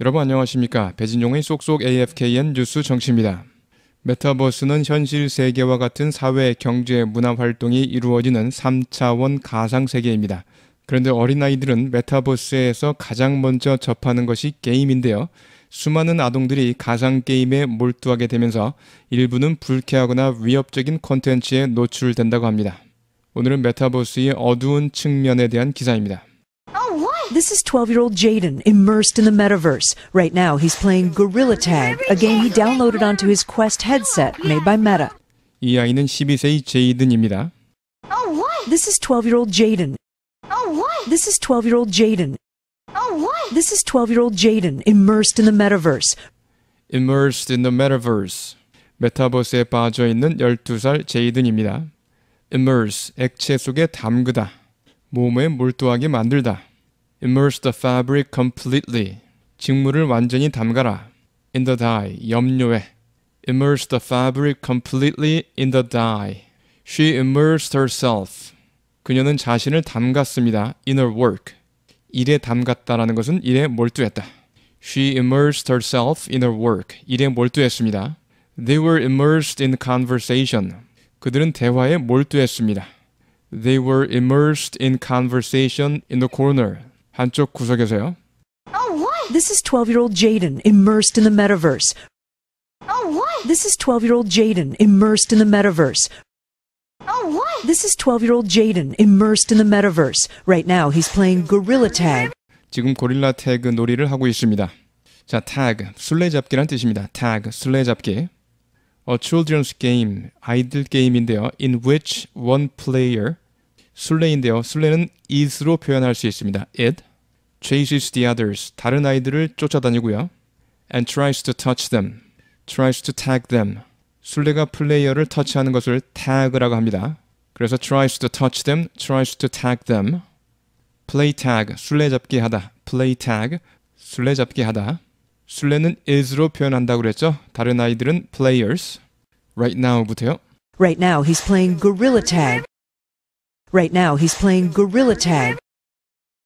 여러분 안녕하십니까. 배진용의 쏙쏙 AFKN 뉴스 정치입니다. 메타버스는 현실 세계와 같은 사회, 경제, 문화 활동이 이루어지는 3차원 가상 세계입니다. 그런데 어린아이들은 메타버스에서 가장 먼저 접하는 것이 게임인데요. 수많은 아동들이 가상 게임에 몰두하게 되면서 일부는 불쾌하거나 위협적인 콘텐츠에 노출된다고 합니다. 오늘은 메타버스의 어두운 측면에 대한 기사입니다. This is 12 year old Jaden immersed in the metaverse. Right now, he's playing Gorilla Tag, a game he downloaded onto his Quest headset made by Meta. 이 아이는 12세의 제이든입니다. Oh, what? This is 12 year old Jaden. Oh, what? This is 12 year old Jaden. Oh, what? This is 12 year old Jaden immersed in the metaverse. Immersed in the metaverse. 메타버스에 빠져 있는 12살 제이든입니다. immerse 액체 속에 담그다. 몸에 몰두하게 만들다. Immerse the fabric completely. 직물을 완전히 담가라. In the dye, 염료에. Immerse the fabric completely in the dye. She immersed herself. 그녀는 자신을 담갔습니다. In her work. 일에 담갔다라는 것은 일에 몰두했다. She immersed herself in her work. 일에 몰두했습니다. They were immersed in conversation. 그들은 대화에 몰두했습니다. They were immersed in conversation in the corner. 한쪽 구석에서요. This is 12-year-old Jaden immersed in the metaverse. This is 12-year-old Jaden immersed in the metaverse. This is 12-year-old Jaden immersed in the metaverse. Right now he's playing gorilla tag. 지금 고릴라 태그 놀이를 하고 있습니다. 자, tag 술래잡기란 뜻입니다. tag 술래잡기. A children's game, 아이들 게임인데요. In which one player 술래인데요. 술래는 is로 표현할 수 있습니다. it chases the others 다른 아이들을 쫓아다니고요. and tries to touch them tries to tag them 술래가 플레이어를 터치하는 것을 tag라고 합니다. 그래서 tries to touch them, tries to tag them play tag 술래잡기 하다 play tag 술래잡기 하다 술래는 is로 표현한다고 그랬죠. 다른 아이들은 players right now부터요. Right now he's playing gorilla tag. Right now he's playing gorilla tag.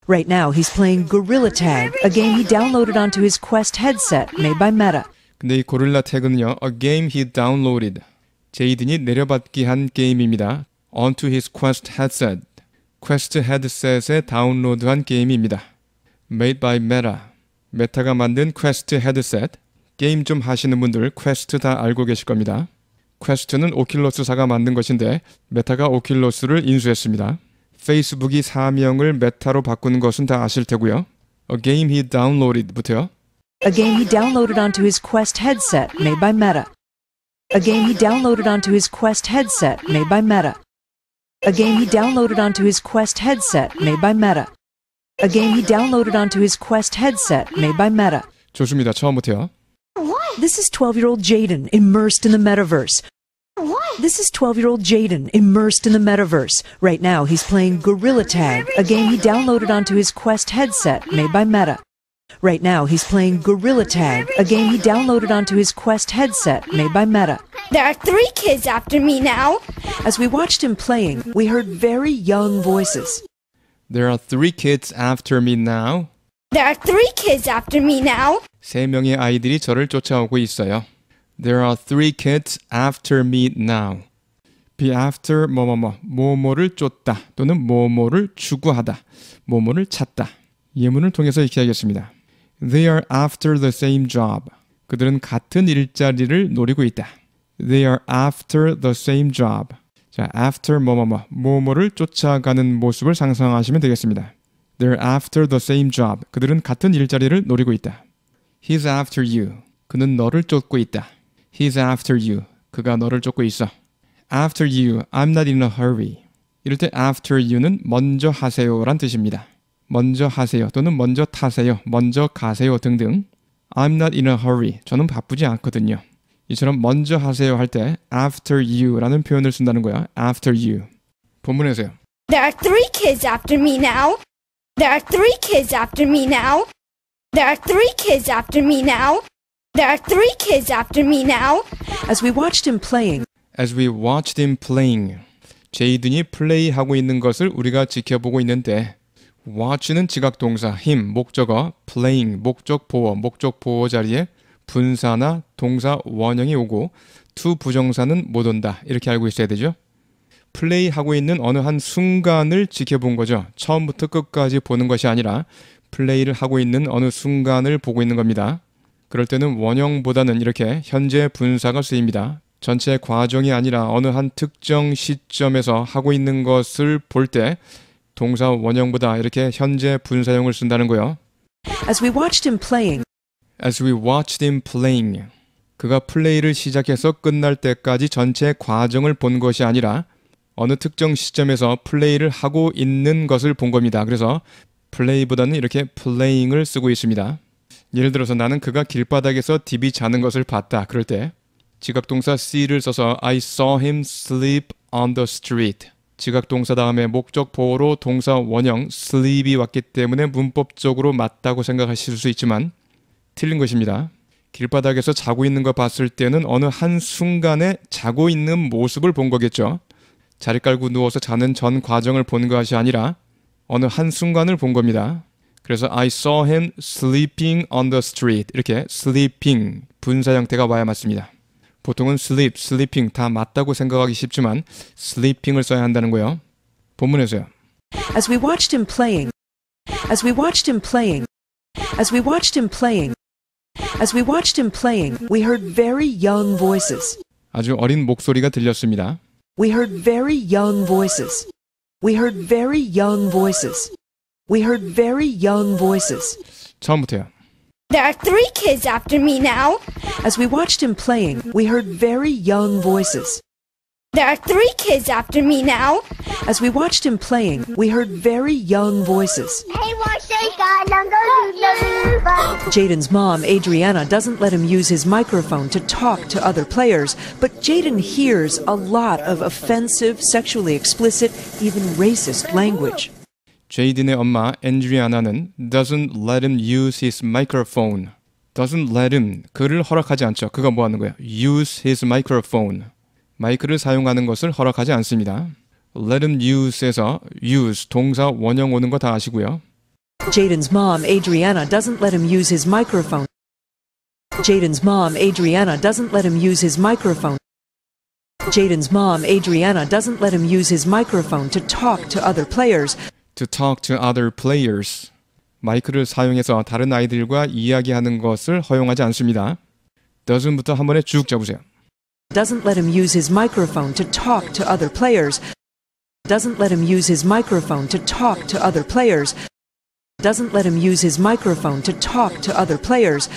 Right now, he's playing Gorilla Tag, a game he downloaded onto his Quest headset made by Meta. 근데 이 고릴라 태그는요, a game he downloaded. 제이든이 내려받기 한 게임입니다. onto his Quest headset. Quest 헤드셋에 다운로드한 게임입니다. made by Meta. 메타가 만든 Quest 헤드셋. 게임 좀 하시는 분들 Quest 다 알고 계실 겁니다. Quest는 오킬러스사가 만든 것인데 메타가 오킬러스를 인수했습니다. 페이스북이 사명을 메타로 바꾼 것은 다 아실 테고요. A game he downloaded부터요. A game he downloaded onto his Quest headset made by Meta. A game he downloaded onto his Quest headset made by Meta. A game he downloaded onto his Quest headset made by Meta. A game he downloaded onto his Quest headset made by Meta. 좋습니다. 처음부터요. This is 12-year-old Jaden immersed in the metaverse, this is 12 year old Jaden immersed in the metaverse. Right now, he's playing Gorilla Tag, a game he downloaded onto his Quest headset made by Meta. Right now, he's playing Gorilla Tag, a game he downloaded onto his Quest headset made by Meta. There are three kids after me now. As we watched him playing, we heard very young voices. There are three kids after me now. There are three kids after me now. 세 명의 아이들이 저를 쫓아오고 있어요. There are three kids after me now. be after 뭐뭐뭐 뭐뭐를 쫓다 또는 뭐뭐를 추구하다 뭐뭐를 찾다 예문을 통해서 이렇게 하겠습니다. They are after the same job. 그들은 같은 일자리를 노리고 있다. They are after the same job. 자, after 뭐뭐뭐 뭐뭐를 쫓아가는 모습을 상상하시면 되겠습니다. They're after the same job. 그들은 같은 일자리를 노리고 있다. He's after you. 그는 너를 쫓고 있다. He's after you. 그가 너를 쫓고 있어. After you. I'm not in a hurry. 이럴 때 after you는 먼저 하세요란 뜻입니다. 먼저 하세요 또는 먼저 타세요, 먼저 가세요 등등. I'm not in a hurry. 저는 바쁘지 않거든요. 이처럼 먼저 하세요 할 때 after you라는 표현을 쓴다는 거야. after you. 본문에서요. There are three kids after me now. There are three kids after me now. There are three kids after me now. There are three kids after me now. As we watched him playing. As we watched him playing. 제이든이 플레이하고 있는 것을 우리가 지켜보고 있는데 watch는 지각 동사, him 목적어, playing 목적 보어, 목적 보어 자리에 분사나 동사 원형이 오고 to 부정사는 못 온다. 이렇게 알고 있어야 되죠. 플레이하고 있는 어느 한 순간을 지켜본 거죠. 처음부터 끝까지 보는 것이 아니라 플레이를 하고 있는 어느 순간을 보고 있는 겁니다. 그럴 때는 원형보다는 이렇게 현재 분사가 쓰입니다. 전체 과정이 아니라 어느 한 특정 시점에서 하고 있는 것을 볼 때 동사 원형보다 이렇게 현재 분사형을 쓴다는 거요. As we watched him playing. As we watched him playing. 그가 플레이를 시작해서 끝날 때까지 전체 과정을 본 것이 아니라 어느 특정 시점에서 플레이를 하고 있는 것을 본 겁니다. 그래서 플레이보다는 이렇게 플레잉을 쓰고 있습니다. 예를 들어서 나는 그가 길바닥에서 딥이 자는 것을 봤다. 그럴 때 지각동사 see를 써서 I saw him sleep on the street. 지각동사 다음에 목적 보호로 동사 원형 sleep이 왔기 때문에 문법적으로 맞다고 생각하실 수 있지만 틀린 것입니다. 길바닥에서 자고 있는 걸 봤을 때는 어느 한 순간에 자고 있는 모습을 본 거겠죠. 자리 깔고 누워서 자는 전 과정을 본 것이 아니라 어느 한 순간을 본 겁니다. 그래서 I saw him sleeping on the street. 이렇게 sleeping 분사 형태가 와야 맞습니다. 보통은 sleep, sleeping 다 맞다고 생각하기 쉽지만 sleeping을 써야 한다는 거예요. 본문에서요. As we watched him playing. As we watched him playing. As we watched him playing. As we watched him playing, we heard very young voices. 아주 어린 목소리가 들렸습니다. We heard very young voices. We heard very young voices. We heard very young voices. There are three kids after me now. As we watched him playing, we heard very young voices. There are three kids after me now. As we watched him playing, we heard very young voices. Jaden's mom, Adriana, doesn't let him use his microphone to talk to other players, but Jaden hears a lot of offensive, sexually explicit, even racist language. 제이딘의 엄마 앤드리아나는 doesn't let him use his microphone. doesn't let him 그를 허락하지 않죠. 그가 뭐 하는 거야? use his microphone. 마이크를 사용하는 것을 허락하지 않습니다. let him use에서 use 동사 원형 오는 거 다 아시고요. Jaden's mom Adriana doesn't let him use his microphone. Jaden's mom Adriana doesn't let him use his microphone. Jaden's mom Adriana doesn't let him use his microphone to talk to other players. to talk to other players. 마이크를 사용해서 다른 아이들과 이야기하는 것을 허용하지 않습니다. doesn't부터 한 번에 쭉 잡으세요. doesn't let him use his microphone to talk to other players. doesn't let him use his microphone to talk to other players. doesn't let him use his microphone to talk to other players.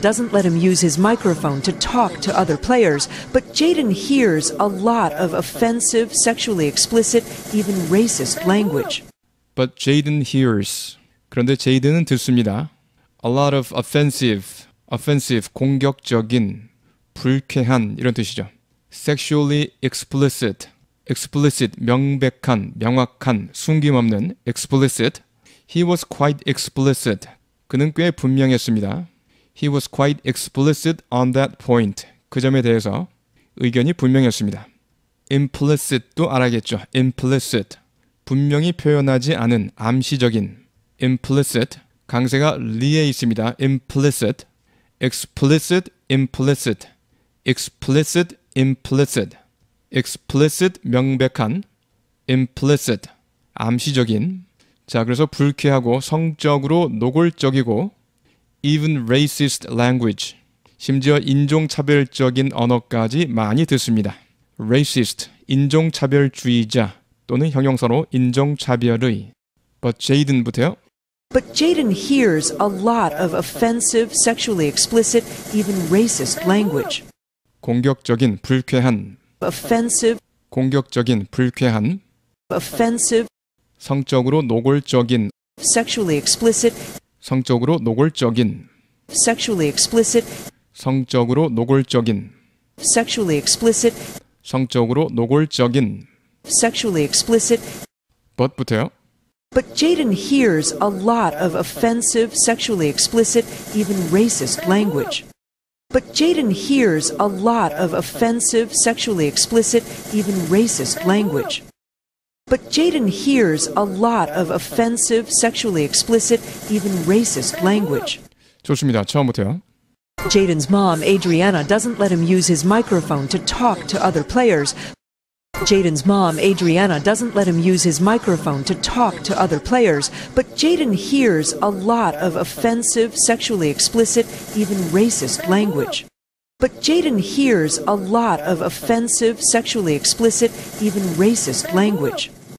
doesn't let him use his microphone to talk to other players. But Jaden hears a lot of offensive, sexually explicit, even racist language. But Jaden hears. 그런데 제이든은 듣습니다. A lot of offensive, offensive, 공격적인, 불쾌한 이런 뜻이죠. Sexually explicit, explicit, 명백한, 명확한, 숨김없는 explicit. He was quite explicit. 그는 꽤 분명했습니다. He was quite explicit on that point. 그 점에 대해서 의견이 분명했습니다. implicit도 알아겠죠. implicit. 분명히 표현하지 않은 암시적인 implicit 강세가 리에 있습니다. implicit, explicit, implicit, explicit, implicit, explicit 명백한, implicit 암시적인. 자, 그래서 불쾌하고 성적으로 노골적이고 even racist language 심지어 인종차별적인 언어까지 많이 듣습니다. racist 인종차별주의자 또는 형용사로 인종차별의 but Jaden부터요. But Jaden hears a lot of offensive, sexually explicit, even racist language. 공격적인 불쾌한 offensive 공격적인 불쾌한 offensive 성적으로 노골적인 sexually explicit 성적으로 노골적인 sexually explicit 성적으로 노골적인 sexually explicit 성적으로 노골적인 sexually explicit. But But Jaden hears a lot of offensive, sexually explicit, even racist language. But Jaden hears a lot of offensive, sexually explicit, even racist language. But Jaden hears a lot of offensive, sexually explicit, even racist language. 좋습니다. 처음부터요. Jaden's mom, Adriana, doesn't let him use his microphone to talk to other players, Jaden's mom, Adriana, doesn't let him use his microphone to talk to other players, but Jaden hears a lot of offensive, sexually explicit, even racist language. But Jaden hears a lot of offensive, sexually explicit, even racist language.